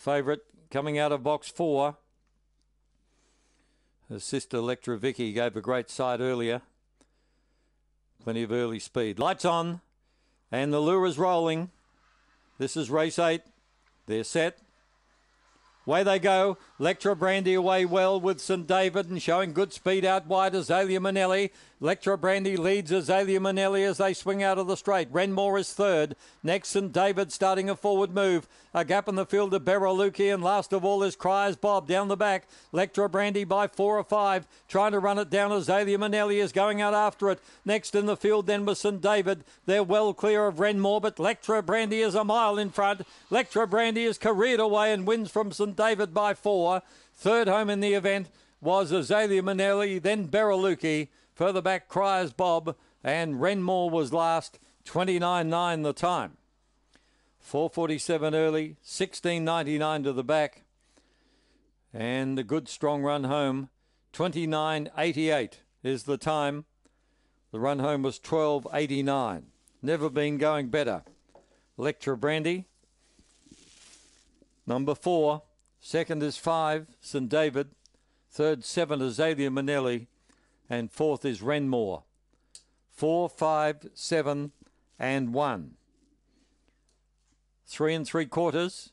favourite coming out of box four. Her sister Electra Vicky gave a great sight earlier. Plenty of early speed. Lights on, and the lure is rolling. This is race eight. They're set. Way they go. Lectra Brandy away well with St. David and showing good speed out wide Azalea Manelli. Lectra Brandy leads Azalea Manelli as they swing out of the straight. Renmore is third. Next, St. David starting a forward move. A gap in the field to Beraluki and last of all is Cries Bob down the back. Lectra Brandy by four or five. Trying to run it down. Azalea Manelli is going out after it. Next in the field then was St. David. They're well clear of Renmore but Lectra Brandy is a mile in front. Lectra Brandy is careered away and wins from St. David by four. Third home in the event was Azalea Manelli, then Beraluki. Further back, Cryers Bob, and Renmore was last, 29.9 the time. 4.47 early, 16.99 to the back, and a good strong run home. 29.88 is the time. The run home was 12.89. Never been going better. Lectra Brandy. Number four, Second is five, St. David. Third, seven, Azalea Manelli. And fourth is Renmore. Four, five, seven, and one. Three and three quarters,